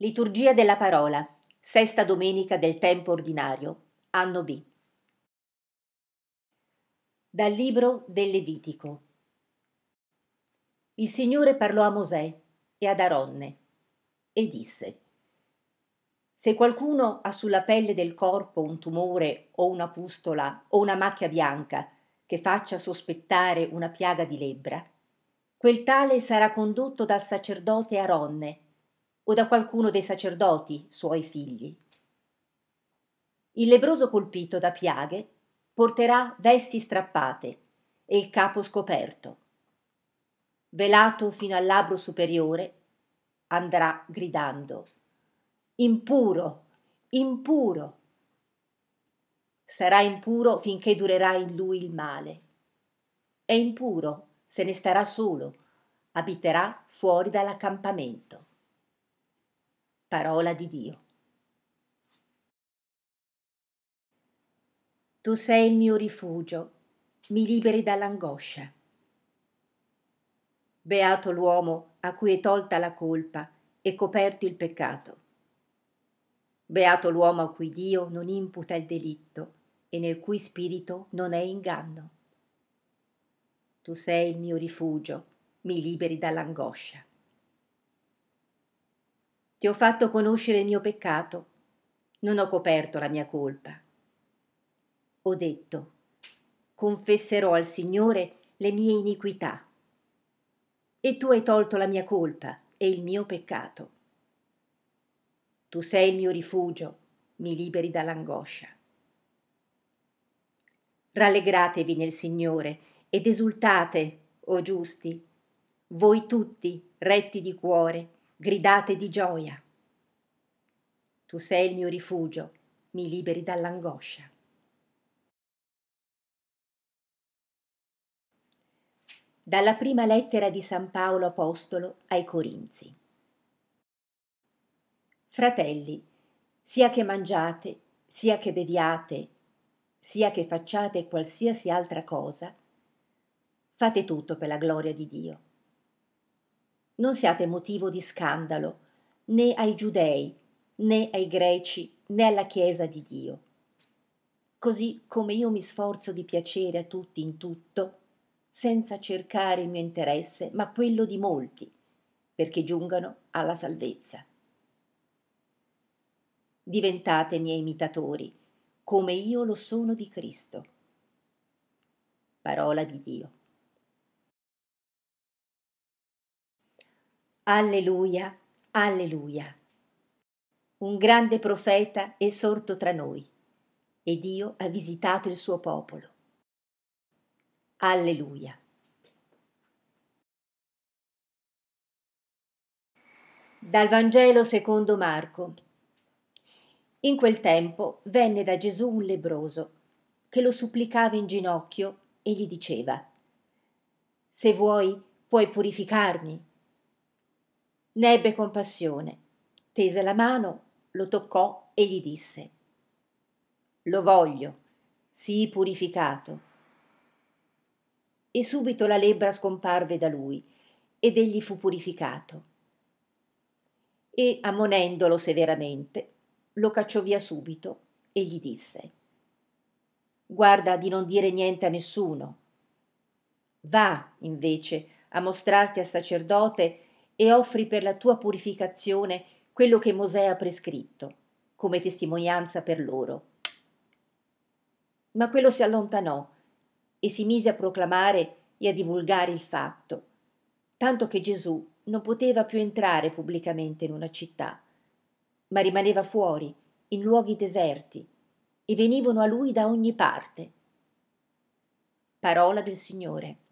Liturgia della parola, sesta domenica del tempo ordinario, anno B. Dal libro del Levitico. Il Signore parlò a Mosè e ad Aronne e disse, Se qualcuno ha sulla pelle del corpo un tumore o una pustola o una macchia bianca che faccia sospettare una piaga di lebbra, quel tale sarà condotto dal sacerdote Aronne o da qualcuno dei sacerdoti, suoi figli. Il lebroso colpito da piaghe porterà vesti strappate e il capo scoperto. Velato fino al labbro superiore, andrà gridando impuro, impuro. Sarà impuro finché durerà in lui il male. È impuro, se ne starà solo, abiterà fuori dall'accampamento. Parola di Dio. Tu sei il mio rifugio, mi liberi dall'angoscia. Beato l'uomo a cui è tolta la colpa e coperto il peccato. Beato l'uomo a cui Dio non imputa il delitto e nel cui spirito non è inganno. Tu sei il mio rifugio, mi liberi dall'angoscia. Ti ho fatto conoscere il mio peccato, non ho coperto la mia colpa. Ho detto, confesserò al Signore le mie iniquità. E tu hai tolto la mia colpa e il mio peccato. Tu sei il mio rifugio, mi liberi dall'angoscia. Rallegratevi nel Signore ed esultate, o giusti, voi tutti, retti di cuore, gridate di gioia. Tu sei il mio rifugio, mi liberi dall'angoscia. Dalla prima lettera di San Paolo Apostolo ai Corinzi. Fratelli, sia che mangiate, sia che beviate, sia che facciate qualsiasi altra cosa, fate tutto per la gloria di Dio non siate motivo di scandalo né ai giudei né ai greci né alla chiesa di dio così come io mi sforzo di piacere a tutti in tutto senza cercare il mio interesse ma quello di molti perché giungano alla salvezza diventate miei imitatori come io lo sono di Cristo parola di Dio Alleluia, alleluia. Un grande profeta è sorto tra noi e Dio ha visitato il suo popolo. Alleluia. Dal Vangelo secondo Marco. In quel tempo venne da Gesù un lebroso che lo supplicava in ginocchio e gli diceva Se vuoi puoi purificarmi ne ebbe compassione, tese la mano, lo toccò e gli disse Lo voglio, sii purificato. E subito la lebbra scomparve da lui ed egli fu purificato. E ammonendolo severamente, lo cacciò via subito e gli disse Guarda di non dire niente a nessuno. Va, invece, a mostrarti al sacerdote e offri per la tua purificazione quello che Mosè ha prescritto, come testimonianza per loro. Ma quello si allontanò e si mise a proclamare e a divulgare il fatto, tanto che Gesù non poteva più entrare pubblicamente in una città, ma rimaneva fuori, in luoghi deserti, e venivano a lui da ogni parte. Parola del Signore.